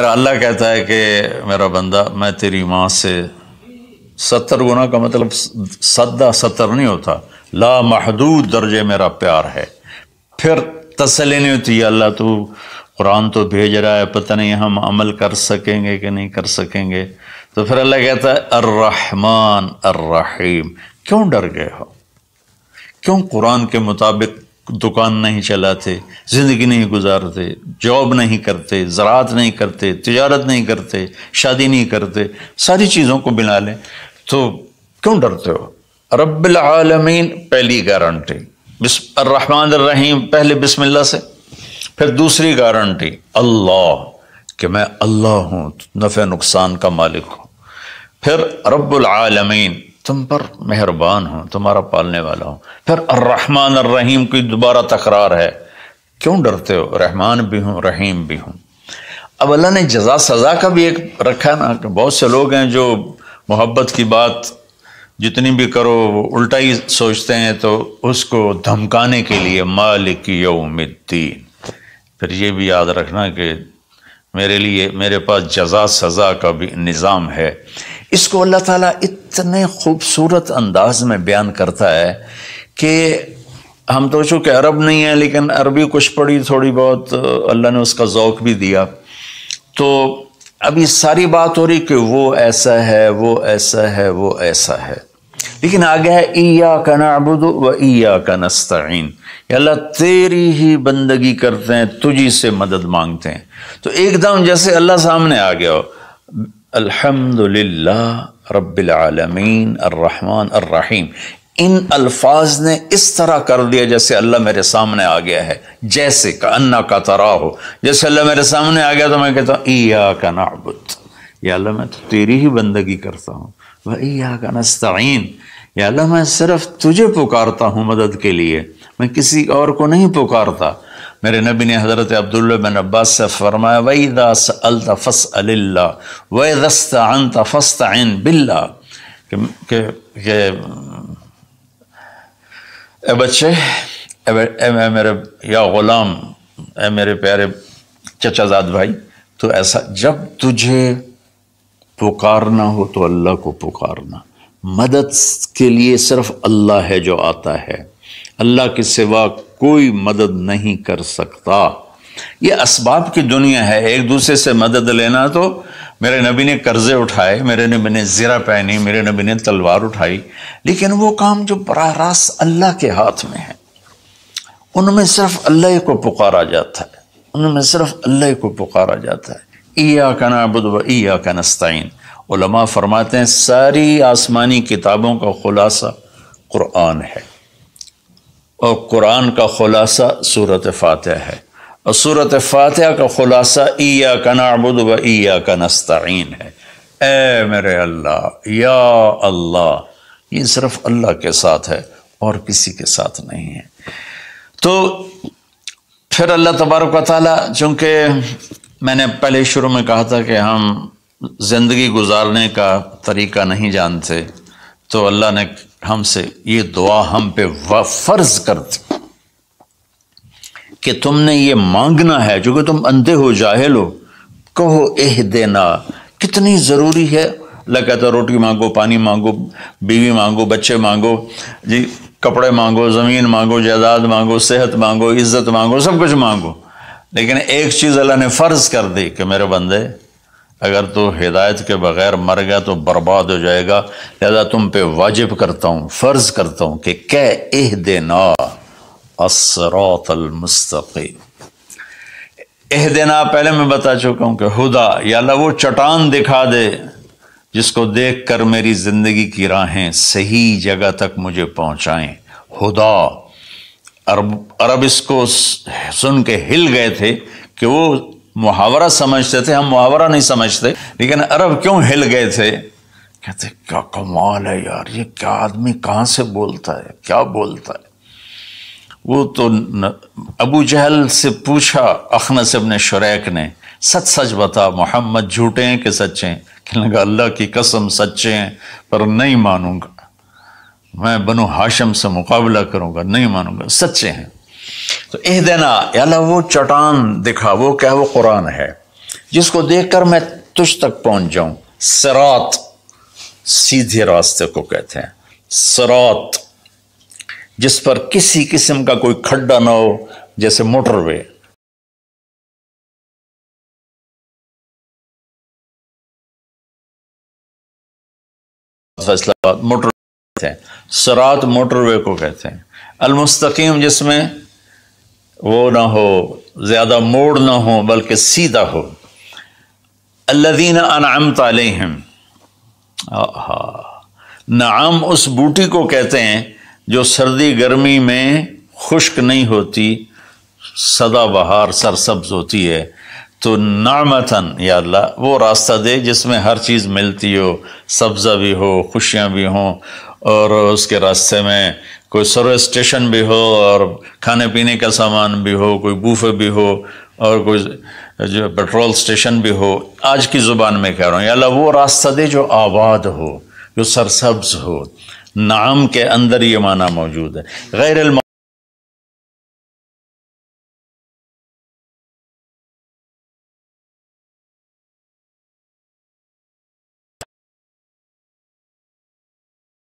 मेरा अल्लाह कहता है कि मेरा बंदा मैं तेरी माँ से सत्तर गुना का मतलब सदा सत्तर नहीं होता ला महदूद दर्जे मेरा प्यार है फिर तसली नहीं होती अल्लाह तू कुरान तो भेज रहा है पता नहीं हम अमल कर सकेंगे कि नहीं कर सकेंगे तो फिर अल्लाह कहता है अर्रहमान अर्रहीम क्यों डर गए हो क्यों कुरान के मुताबिक दुकान नहीं चलाते ज़िंदगी नहीं गुजारते जॉब नहीं करते ज़रात नहीं करते तजारत नहीं करते शादी नहीं करते सारी चीज़ों को बिना लें तो क्यों डरते हो रबालमीन पहली गारंटी बिस्मान रहीम पहले बिस्मिल्लाह से फिर दूसरी गारंटी अल्लाह कि मैं अल्लाह हूँ तो नफ़े नुकसान का मालिक हूँ फिर रब्बुल आलमीन तुम पर मेहरबान हो तुम्हारा पालने वाला हो फिर अर्रहमान रहीम की दोबारा तकरार है क्यों डरते हो रहमान भी हूँ रहीम भी हूँ अब अल्लाह ने जजा सज़ा का भी एक रखा ना कि बहुत से लोग हैं जो मोहब्बत की बात जितनी भी करो वो उल्टा ही सोचते हैं तो उसको धमकाने के लिए मालिक यौमिद्दीन फिर ये भी याद रखना कि मेरे लिए मेरे पास जजा सज़ा का भी निज़ाम है इसको अल्लाह ताला इतने खूबसूरत अंदाज में बयान करता है कि हम तो चूँकि अरब नहीं हैं लेकिन अरबी कुछ पढ़ी थोड़ी बहुत अल्लाह ने उसका जौक भी दिया तो अभी सारी बात हो रही कि वो ऐसा है वो ऐसा है वो ऐसा है लेकिन आगे है ईया का नाबुद व ईया का नस्तीन अल्लाह तेरी ही बंदगी करते हैं तुझी से मदद मांगते हैं तो एकदम जैसे अल्लाह सामने आ गया हो رب العالمين الرحمن الرحيم इन अल्फाज ने इस तरह कर दिया जैसे अल्लाह मेरे सामने आ गया है जैसे का अन्ना का तरा हो जैसे अल्लाह मेरे सामने आ गया तो मैं कहता हूँ ईया का नाबुत या अल्लाह मैं तो तेरी ही बंदगी करता हूँ वह ईया का नस्तीन या अल्लाह मैं सिर्फ तुझे पुकारता हूँ मदद के लिए मैं किसी और को नहीं पुकारता मेरे नबी ने हज़रत अब्दुल्ल बिन अब्बास से फरमाया वही दास अलतफ़स अल्ला दस्त अन तफ़स्त आन बिल्ला के ए बच्चे ए मेरे या ग़ुलाम ए मेरे प्यारे चचाजाद भाई तो ऐसा जब तुझे पुकारना हो तो अल्लाह को पुकारना मदद के लिए सिर्फ अल्लाह है जो आता है अल्लाह के सिवा कोई मदद नहीं कर सकता ये इसबाब की दुनिया है एक दूसरे से मदद लेना तो मेरे नबी ने कर्ज़े उठाए मेरे नबी ने ज़रा पहनी मेरे नबी ने तलवार उठाई लेकिन वो काम जो बरह रास्त अल्लाह के हाथ में है उनमें सिर्फ अल्लाह को पुकारा जाता है उनमें सिर्फ अल्लाह को पुकारा जाता है ईया का नाबुद व ईया का नस्ताइन फरमाते हैं सारी आसमानी किताबों का खुलासा क़ुरान है और कुरान का खुलासा सूरत फातह है और सूरत फातह का खुलासा ईया का नाबुद व ईया का नस्तीन है ए मेरे अल्लाह या अल्लाह ये सिर्फ अल्लाह के साथ है और किसी के साथ नहीं है तो फिर अल्लाह तबारक ताली चूँकि मैंने पहले शुरू में कहा था कि हम ज़िंदगी गुजारने का तरीका नहीं जानते तो अल्लाह ने हमसे ये दुआ हम पे फर्ज कर दी कि तुमने ये मांगना है जो कि तुम अंधे हो जाहिल हो कहो एह देना कितनी ज़रूरी है अल्लाह कहता रोटी मांगो पानी मांगो बीवी मांगो बच्चे मांगो जी कपड़े मांगो ज़मीन मांगो जायदाद मांगो सेहत मांगो इज़्ज़त मांगो सब कुछ मांगो लेकिन एक चीज़ अल्लाह ने फ़र्ज़ कर दी कि मेरे बंदे अगर तो हिदायत के बग़ैर मर गया तो बर्बाद हो जाएगा लिहाजा तुम पे वाजिब करता हूँ फ़र्ज़ करता हूँ कि कह एह देना असरातलमस्तकीम एह देना पहले मैं बता चुका हूँ कि हुदा या अल्लाह वो चटान दिखा दे जिसको देख कर मेरी ज़िंदगी की राहें सही जगह तक मुझे पहुँचाएँ हुदा अरब अरब इसको सुन के हिल गए थे कि वो मुहावरा समझते थे हम मुहावरा नहीं समझते लेकिन अरब क्यों हिल गए थे कहते क्या कमाल है यार ये क्या आदमी कहाँ से बोलता है क्या बोलता है वो तो न, अबू जहल से पूछा अखनस अपने शुरैक ने सच सच बता मोहम्मद झूठे हैं कि सच्चे हैं कहने लगा अल्लाह की कसम सच्चे हैं पर नहीं मानूंगा मैं बनो हाशम से मुकाबला करूंगा नहीं मानूंगा सच्चे हैं तो देना अल्लाह वो चटान दिखा वो क्या वो कुरान है जिसको देखकर मैं तुझ तक पहुंच जाऊं सरात सीधे रास्ते को कहते हैं सरात जिस पर किसी किस्म का कोई खड्डा ना हो जैसे मोटरवे फैसलाबाद मोटर सरात मोटरवे को कहते हैं अलमुस्तकीम जिसमें वो ना हो ज़्यादा मोड़ ना हो बल्कि सीधा हो अल्लादीन अनाम ताले हैं नाम उस बूटी को कहते हैं जो सर्दी गर्मी में खुश्क नहीं होती सदा बहार सरसब्ज होती है तो नामतन या वो रास्ता दे जिसमें हर चीज़ मिलती हो सब्ज़ा भी हो खुशियाँ भी हों और उसके रास्ते में कोई सर्विस स्टेशन भी हो और खाने पीने का सामान भी हो कोई बूफे भी हो और कोई जो पेट्रोल स्टेशन भी हो आज की ज़ुबान में कह रहा हूँ अल्लाह वो रास्ता दे जो आबाद हो जो सरसब्ज हो नाम के अंदर ये माना मौजूद है गैरम